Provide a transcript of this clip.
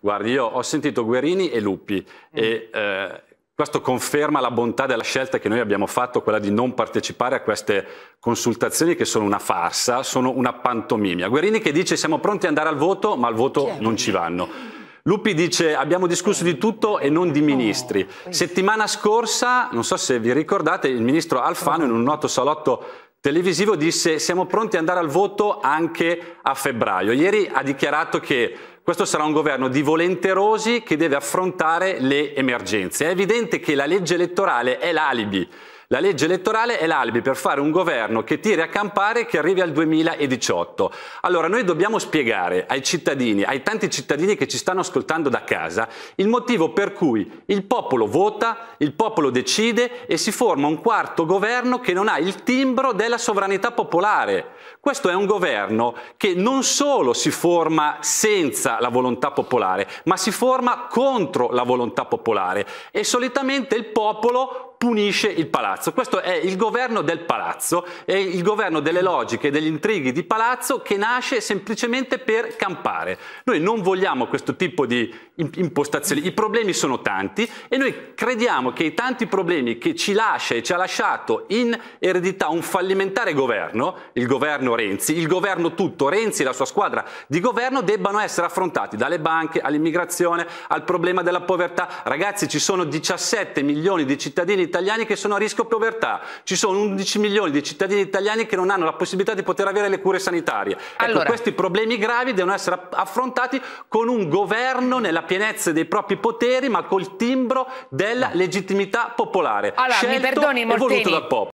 Guardi, io ho sentito Guerini e Luppi mm. e eh, questo conferma la bontà della scelta che noi abbiamo fatto, quella di non partecipare a queste consultazioni che sono una farsa, sono una pantomimia. Guerini che dice siamo pronti ad andare al voto, ma al voto certo. non ci vanno. Lupi dice abbiamo discusso di tutto e non di oh, ministri. Settimana scorsa, non so se vi ricordate, il ministro Alfano in un noto salotto televisivo disse siamo pronti ad andare al voto anche a febbraio. Ieri ha dichiarato che questo sarà un governo di volenterosi che deve affrontare le emergenze. È evidente che la legge elettorale è l'alibi la legge elettorale è l'albi per fare un governo che tiri a campare e che arrivi al 2018. Allora noi dobbiamo spiegare ai cittadini, ai tanti cittadini che ci stanno ascoltando da casa, il motivo per cui il popolo vota, il popolo decide e si forma un quarto governo che non ha il timbro della sovranità popolare. Questo è un governo che non solo si forma senza la volontà popolare, ma si forma contro la volontà popolare e solitamente il popolo punisce il palazzo. Questo è il governo del palazzo, è il governo delle logiche, degli intrighi di palazzo che nasce semplicemente per campare. Noi non vogliamo questo tipo di impostazioni, i problemi sono tanti e noi crediamo che i tanti problemi che ci lascia e ci ha lasciato in eredità un fallimentare governo, il governo Renzi, il governo tutto, Renzi e la sua squadra di governo debbano essere affrontati dalle banche all'immigrazione, al problema della povertà. Ragazzi ci sono 17 milioni di cittadini italiani che sono a rischio povertà, ci sono 11 milioni di cittadini italiani che non hanno la possibilità di poter avere le cure sanitarie. Ecco, allora. Ecco, questi problemi gravi devono essere affrontati con un governo nella pienezza dei propri poteri, ma col timbro della legittimità popolare. Allora, mi perdoni, Molteni.